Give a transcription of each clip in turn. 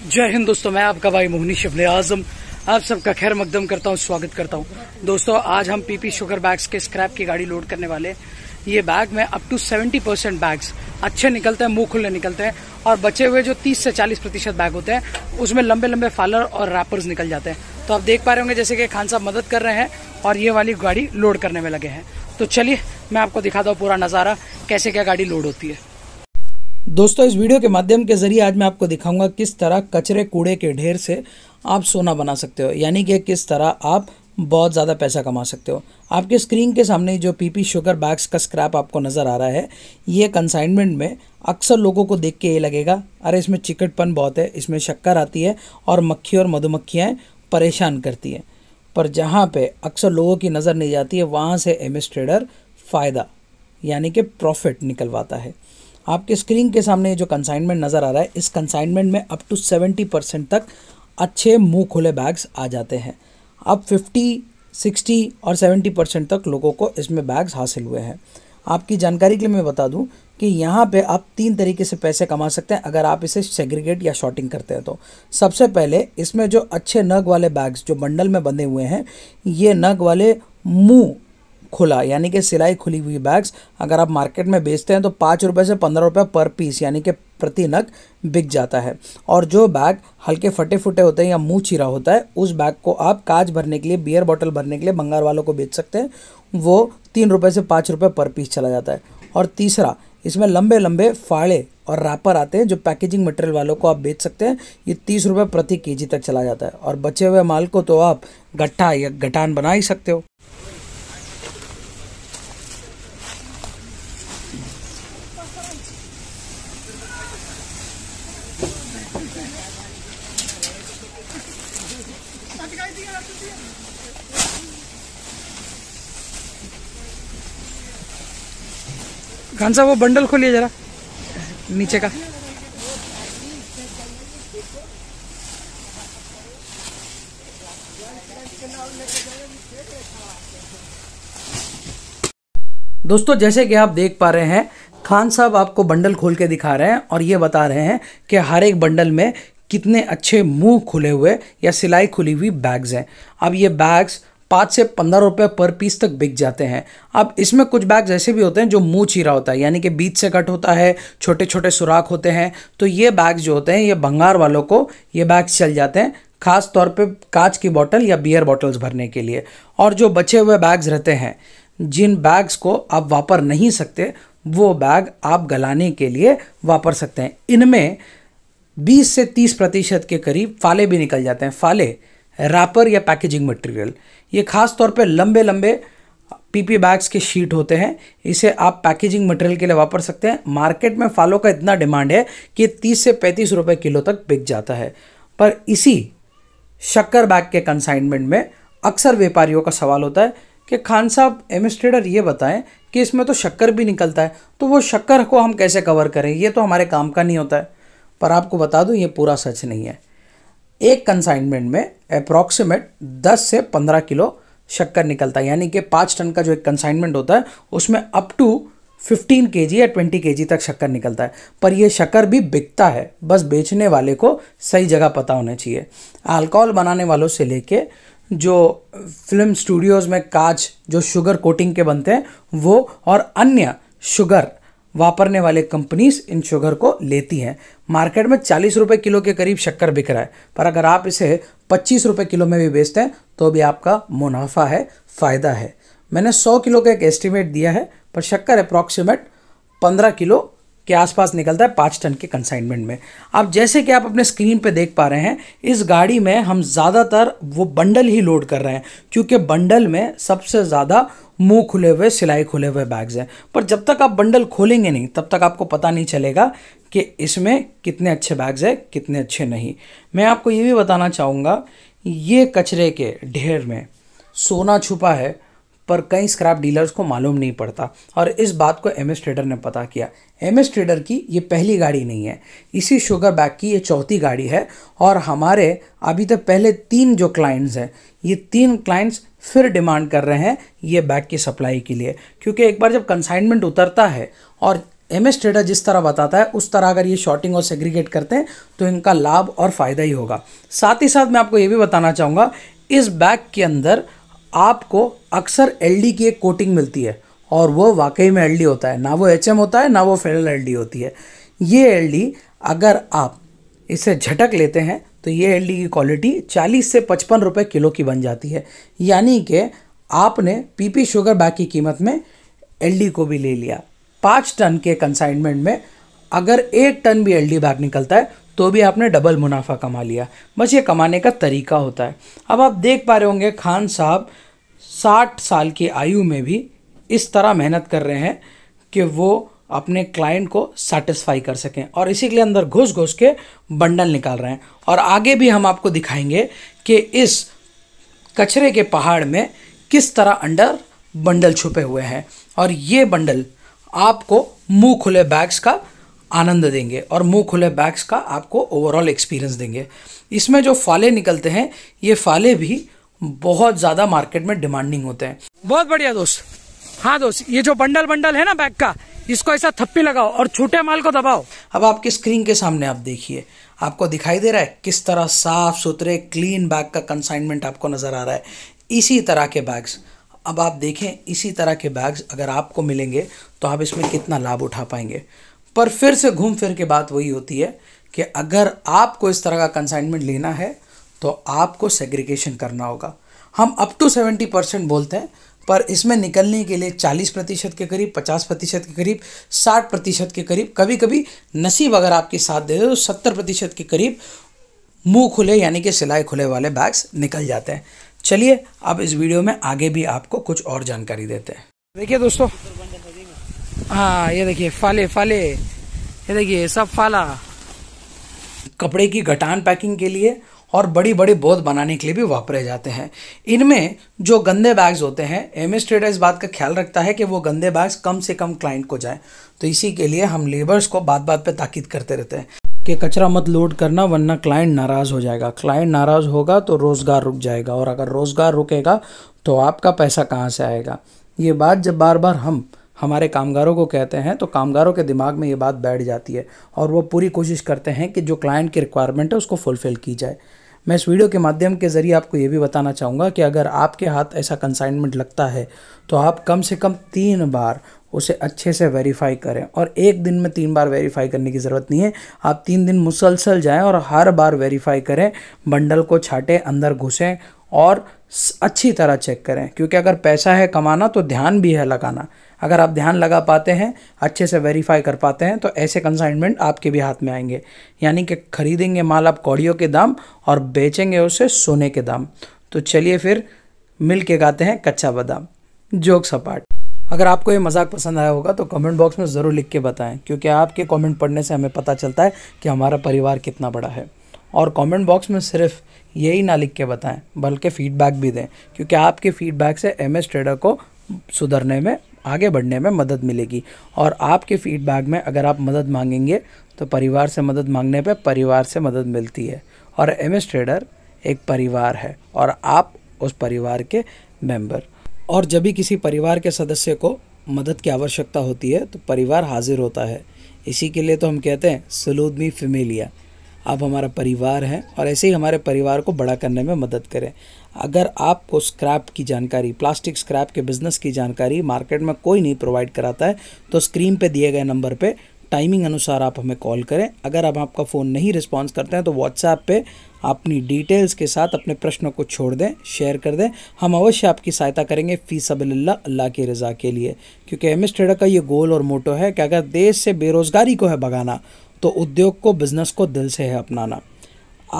जय हिंद दोस्तों मैं आपका भाई मोहनी शिफले आजम आप सबका खैर मकदम करता हूँ स्वागत करता हूँ दोस्तों आज हम पीपी शुगर बैग्स के स्क्रैप की गाड़ी लोड करने वाले ये बैग में अप टू 70 परसेंट बैग्स अच्छे निकलते हैं मुंह खुले निकलते हैं और बचे हुए जो 30 से 40 प्रतिशत बैग होते हैं उसमें लंबे लंबे फालर और रैपर्स निकल जाते हैं तो आप देख पा रहे होंगे जैसे कि खान साहब मदद कर रहे हैं और ये वाली गाड़ी लोड करने में लगे हैं तो चलिए मैं आपको दिखाता हूँ पूरा नज़ारा कैसे क्या गाड़ी लोड होती है दोस्तों इस वीडियो के माध्यम के ज़रिए आज मैं आपको दिखाऊंगा किस तरह कचरे कूड़े के ढेर से आप सोना बना सकते हो यानी कि किस तरह आप बहुत ज़्यादा पैसा कमा सकते हो आपके स्क्रीन के सामने जो पीपी शुगर बैग्स का स्क्रैप आपको नज़र आ रहा है ये कंसाइनमेंट में अक्सर लोगों को देख के ये लगेगा अरे इसमें चिकटपन बहुत है इसमें शक्कर आती है और मक्खी और मधुमक्खियाँ परेशान करती हैं पर जहाँ पर अक्सर लोगों की नज़र नहीं जाती है वहाँ से एम ट्रेडर फ़ायदा यानी कि प्रॉफिट निकलवाता है आपके स्क्रीन के सामने जो कंसाइनमेंट नज़र आ रहा है इस कंसाइनमेंट में अप टू सेवेंटी परसेंट तक अच्छे मुँह खुले बैग्स आ जाते हैं अब फिफ्टी सिक्सटी और सेवेंटी परसेंट तक लोगों को इसमें बैग्स हासिल हुए हैं आपकी जानकारी के लिए मैं बता दूं कि यहाँ पे आप तीन तरीके से पैसे कमा सकते हैं अगर आप इसे सेग्रीगेट या शॉर्टिंग करते हैं तो सबसे पहले इसमें जो अच्छे नग वाले बैग्स जो बंडल में बंधे हुए हैं ये नग वाले मुँह खुला यानी कि सिलाई खुली हुई बैग्स अगर आप मार्केट में बेचते हैं तो पाँच रुपये से पंद्रह रुपये पर पीस यानी कि प्रति नग बिक जाता है और जो बैग हल्के फटे फुटे होते हैं या मुँह चिरा होता है उस बैग को आप कांच भरने के लिए बियर बॉटल भरने के लिए बंगाल वालों को बेच सकते हैं वो तीन रुपये से पाँच रुपये पर पीस चला जाता है और तीसरा इसमें लंबे लंबे फाड़े और रैपर आते हैं जो पैकेजिंग मटेरियल वालों को आप बेच सकते हैं ये तीस रुपये प्रति केजी तक चला जाता है और बचे हुए माल को तो आप गट्ठा या गटान बना ही सकते हो खान साहब वो बंडल खोलिए जरा नीचे का दोस्तों जैसे कि आप देख पा रहे हैं खान साहब आपको बंडल खोल के दिखा रहे हैं और ये बता रहे हैं कि हर एक बंडल में कितने अच्छे मुंह खुले हुए या सिलाई खुली हुई बैग्स हैं अब ये बैग्स पाँच से पंद्रह रुपये पर पीस तक बिक जाते हैं अब इसमें कुछ बैग्स ऐसे भी होते हैं जो मुँह चीरा होता है यानी कि बीच से कट होता है छोटे छोटे सुराख होते हैं तो ये बैग्स जो होते हैं ये भंगार वालों को ये बैग्स चल जाते हैं खास तौर पे कांच की बोतल या बियर बॉटल्स भरने के लिए और जो बचे हुए बैग्स रहते हैं जिन बैग्स को आप वापर नहीं सकते वो बैग आप गलाने के लिए वापर सकते हैं इनमें 20 से 30 प्रतिशत के करीब फाले भी निकल जाते हैं फाले रैपर या पैकेजिंग मटेरियल ये खास तौर पे लंबे लंबे पीपी बैग्स के शीट होते हैं इसे आप पैकेजिंग मटेरियल के लिए वापर सकते हैं मार्केट में फालों का इतना डिमांड है कि तीस से पैंतीस रुपये किलो तक बिक जाता है पर इसी शक्कर बैग के कंसाइनमेंट में अक्सर व्यापारियों का सवाल होता है कि खान साहब एडमिनिस्ट्रेटर ये बताएं कि इसमें तो शक्कर भी निकलता है तो वो शक्कर को हम कैसे कवर करें ये तो हमारे काम का नहीं होता है पर आपको बता दूँ ये पूरा सच नहीं है एक कंसाइनमेंट में अप्रॉक्सीमेट 10 से 15 किलो शक्कर निकलता है यानी कि पाँच टन का जो एक कंसाइनमेंट होता है उसमें अप टू 15 के या 20 के तक शक्कर निकलता है पर यह शक्कर भी बिकता है बस बेचने वाले को सही जगह पता होना चाहिए अल्कोहल बनाने वालों से लेके जो फिल्म स्टूडियोज़ में काच जो शुगर कोटिंग के बनते हैं वो और अन्य शुगर वापरने वाले कंपनीज इन शुगर को लेती हैं मार्केट में चालीस रुपये किलो के करीब शक्कर बिक रहा है पर अगर आप इसे पच्चीस रुपये किलो में भी बेचते हैं तो भी आपका मुनाफा है फ़ायदा है मैंने सौ किलो का एक एस्टिमेट दिया है पर शक्कर अप्रॉक्सीमेट पंद्रह किलो के आसपास निकलता है पाँच टन के कंसाइनमेंट में अब जैसे कि आप अपने स्क्रीन पे देख पा रहे हैं इस गाड़ी में हम ज़्यादातर वो बंडल ही लोड कर रहे हैं क्योंकि बंडल में सबसे ज़्यादा मुंह खुले हुए सिलाई खुले हुए बैग्स हैं पर जब तक आप बंडल खोलेंगे नहीं तब तक आपको पता नहीं चलेगा कि इसमें कितने अच्छे बैग्स हैं कितने अच्छे नहीं मैं आपको ये भी बताना चाहूँगा ये कचरे के ढेर में सोना छुपा है पर कई स्क्रैप डीलर्स को मालूम नहीं पड़ता और इस बात को एम एस ट्रेडर ने पता किया एम एस ट्रेडर की ये पहली गाड़ी नहीं है इसी शुगर बैग की ये चौथी गाड़ी है और हमारे अभी तक पहले तीन जो क्लाइंट्स हैं ये तीन क्लाइंट्स फिर डिमांड कर रहे हैं ये बैग की सप्लाई के लिए क्योंकि एक बार जब कंसाइनमेंट उतरता है और एम एस ट्रेडर जिस तरह बताता है उस तरह अगर ये शॉर्टिंग और सेग्रीगेट करते हैं तो इनका लाभ और फ़ायदा ही होगा साथ ही साथ मैं आपको ये भी बताना चाहूँगा इस बैग के अंदर आपको अक्सर एल की एक कोटिंग मिलती है और वो वाकई में एल होता है ना वो एच होता है ना वो फेरल एल होती है ये एल अगर आप इसे झटक लेते हैं तो ये एल की क्वालिटी 40 से 55 रुपए किलो की बन जाती है यानी कि आपने पीपी शुगर बैग की कीमत में एल को भी ले लिया पाँच टन के कंसाइनमेंट में अगर एक टन भी एल बैग निकलता है तो भी आपने डबल मुनाफा कमा लिया बस ये कमाने का तरीका होता है अब आप देख पा रहे होंगे खान साहब साठ साल की आयु में भी इस तरह मेहनत कर रहे हैं कि वो अपने क्लाइंट को सेटिस्फाई कर सकें और इसी के लिए अंदर घुस घुस के बंडल निकाल रहे हैं और आगे भी हम आपको दिखाएंगे कि इस कचरे के पहाड़ में किस तरह अंडर बंडल छुपे हुए हैं और ये बंडल आपको मुंह खुले बैग्स का आनंद देंगे और मुंह खुले बैग्स का आपको ओवरऑल एक्सपीरियंस देंगे इसमें जो फाले निकलते हैं ये फाले भी बहुत ज़्यादा मार्केट में डिमांडिंग होते हैं बहुत बढ़िया दोस्त हाँ दोस्त ये जो बंडल बंडल है ना बैग का इसको ऐसा थप्पी लगाओ और छोटे माल को दबाओ अब आपकी स्क्रीन के सामने आप देखिए आपको दिखाई दे रहा है किस तरह साफ सुथरे क्लीन बैग का कंसाइनमेंट आपको नज़र आ रहा है इसी तरह के बैग्स अब आप देखें इसी तरह के बैग्स अगर आपको मिलेंगे तो आप इसमें कितना लाभ उठा पाएंगे पर फिर से घूम फिर के बात वही होती है कि अगर आपको इस तरह का कंसाइनमेंट लेना है तो आपको सेग्रीगेशन करना होगा हम अप टू सेवेंटी परसेंट बोलते हैं पर इसमें निकलने के लिए चालीस प्रतिशत के करीब पचास प्रतिशत के करीब साठ प्रतिशत के करीब कभी कभी नसीब अगर आपके साथ दे दे तो सत्तर प्रतिशत के करीब मुंह खुले यानी कि सिलाई खुले वाले बैग्स निकल जाते हैं चलिए अब इस वीडियो में आगे भी आपको कुछ और जानकारी देते हैं देखिए दोस्तों हाँ ये देखिए फाले फाले ये देखिए सब फाला कपड़े की घटान पैकिंग के लिए और बड़ी बड़ी बोध बनाने के लिए भी वापरे जाते हैं इनमें जो गंदे बैग्स होते हैं एम एस ट्रेडर इस बात का ख्याल रखता है कि वो गंदे बैग्स कम से कम क्लाइंट को जाए तो इसी के लिए हम लेबर्स को बात बात पे ताकीद करते रहते हैं कि कचरा मत लोड करना वरना क्लाइंट नाराज़ हो जाएगा क्लाइंट नाराज़ होगा तो रोज़गार रुक जाएगा और अगर रोज़गार रुकेगा तो आपका पैसा कहाँ से आएगा ये बात जब बार बार हम हमारे कामगारों को कहते हैं तो कामगारों के दिमाग में ये बात बैठ जाती है और वो पूरी कोशिश करते हैं कि जो क्लाइंट की रिक्वायरमेंट है उसको फुलफ़िल की जाए मैं इस वीडियो के माध्यम के ज़रिए आपको ये भी बताना चाहूँगा कि अगर आपके हाथ ऐसा कंसाइनमेंट लगता है तो आप कम से कम तीन बार उसे अच्छे से वेरीफाई करें और एक दिन में तीन बार वेरीफाई करने की ज़रूरत नहीं है आप तीन दिन मुसलसल जाएं और हर बार वेरीफाई करें बंडल को छाटें अंदर घुसें और अच्छी तरह चेक करें क्योंकि अगर पैसा है कमाना तो ध्यान भी है लगाना अगर आप ध्यान लगा पाते हैं अच्छे से वेरीफाई कर पाते हैं तो ऐसे कंसाइनमेंट आपके भी हाथ में आएंगे यानी कि खरीदेंगे माल आप कौड़ियों के दाम और बेचेंगे उसे सोने के दाम तो चलिए फिर मिल के गाते हैं कच्चा बादाम जोक सपाट अगर आपको ये मजाक पसंद आया होगा तो कमेंट बॉक्स में ज़रूर लिख के बताएं क्योंकि आपके कमेंट पढ़ने से हमें पता चलता है कि हमारा परिवार कितना बड़ा है और कमेंट बॉक्स में सिर्फ यही ना लिख के बताएं बल्कि फ़ीडबैक भी दें क्योंकि आपके फ़ीडबैक से एम एस ट्रेडर को सुधरने में आगे बढ़ने में मदद मिलेगी और आपके फीडबैक में अगर आप मदद मांगेंगे तो परिवार से मदद मांगने पर परिवार से मदद मिलती है और एम एस ट्रेडर एक परिवार है और आप उस परिवार के मेंबर और जब भी किसी परिवार के सदस्य को मदद की आवश्यकता होती है तो परिवार हाजिर होता है इसी के लिए तो हम कहते हैं सलूद मी फेमिलिया आप हमारा परिवार हैं और ऐसे ही हमारे परिवार को बड़ा करने में मदद करें अगर आपको स्क्रैप की जानकारी प्लास्टिक स्क्रैप के बिज़नेस की जानकारी मार्केट में कोई नहीं प्रोवाइड कराता है तो स्क्रीन पे दिए गए नंबर पे टाइमिंग अनुसार आप हमें कॉल करें अगर आप आपका फ़ोन नहीं रिस्पॉन्स करते हैं तो व्हाट्सएप पे अपनी डिटेल्स के साथ अपने प्रश्नों को छोड़ दें शेयर कर दें हम अवश्य आपकी सहायता करेंगे फ़ी सबल्ला अल्लाह की रज़ा के लिए क्योंकि एम एस ट्रेडर का ये गोल और मोटो है कि अगर देश से बेरोज़गारी को है भगाना तो उद्योग को बिज़नेस को दिल से है अपनाना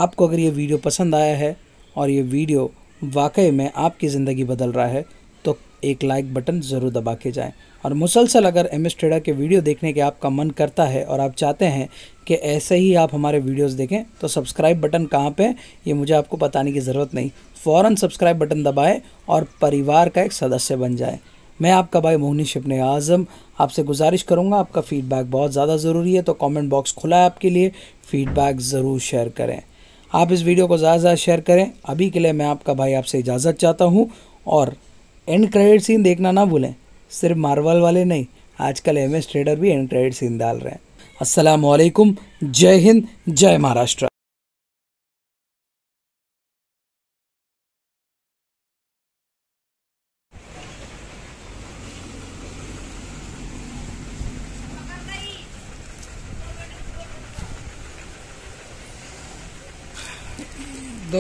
आपको अगर ये वीडियो पसंद आया है और ये वीडियो वाकई में आपकी ज़िंदगी बदल रहा है तो एक लाइक बटन ज़रूर दबा के जाएँ और मुसलसल अगर एम एस ट्रेडर के वीडियो देखने के आपका मन करता है और आप चाहते हैं कि ऐसे ही आप हमारे वीडियोस देखें तो सब्सक्राइब बटन कहाँ पे ये मुझे आपको बताने की ज़रूरत नहीं फ़ौरन सब्सक्राइब बटन दबाएं और परिवार का एक सदस्य बन जाए मैं आपका भाई मोहनी शिपने आज़म आपसे गुजारिश करूँगा आपका फ़ीडबैक बहुत ज़्यादा ज़रूरी है तो कॉमेंट बॉक्स खुला है आपके लिए फ़ीडबैक ज़रूर शेयर करें आप इस वीडियो को ज़्यादा से ज़्यादा शेयर करें अभी के लिए मैं आपका भाई आपसे इजाज़त चाहता हूँ और एंड क्रेडिट सीन देखना ना भूलें सिर्फ मार्वल वाले नहीं आजकल एम एस ट्रेडर भी एंड क्रेडिट सीन डाल रहे हैं असलम जय हिंद जय महाराष्ट्र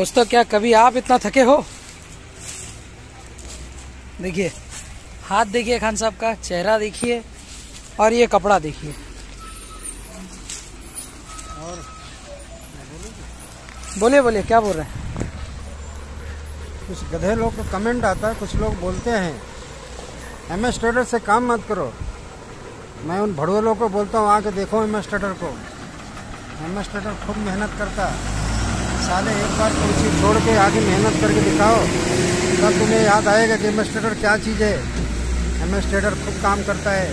दोस्तों क्या कभी आप इतना थके हो देखिए हाथ देखिए खान साहब का चेहरा देखिए और ये कपड़ा देखिए और बोलिए बोलिए क्या बोल रहे हैं कुछ गधे लोग का कमेंट आता है कुछ लोग बोलते हैं एम एस ट्रेडर से काम मत करो मैं उन भड़ुए लोगों को बोलता हूँ आके देखो एम एस ट्रेडर को एम एस ट्रेडर खूब मेहनत करता है साले एक बार कुर्सी छोड़ के आगे मेहनत करके दिखाओ तब तुम्हें याद आएगा कि एडमिनिस्ट्रेटर क्या चीज़ है एडमिनिस्ट्रेटर खुद काम करता है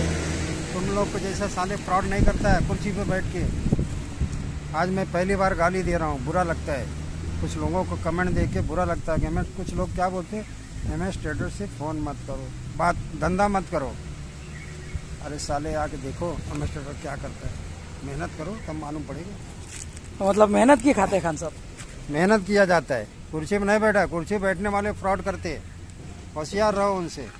तुम लोग को जैसा साले फ्रॉड नहीं करता है कुर्सी पर बैठ के आज मैं पहली बार गाली दे रहा हूँ बुरा लगता है कुछ लोगों को कमेंट दे के बुरा लगता है कि हमें कुछ लोग क्या बोलते हैं एडमिनिस्ट्रेटर से फ़ोन मत करो बात धंधा मत करो अरे साले आके देखो एडमिनिस्ट्रेटर क्या करता है मेहनत करो तब मालूम पड़ेगा तो मतलब मेहनत की खाते खान साहब मेहनत किया जाता है कुर्सी में नहीं बैठा कुर्सी बैठने वाले फ्रॉड करते हैं होशियार रहो उनसे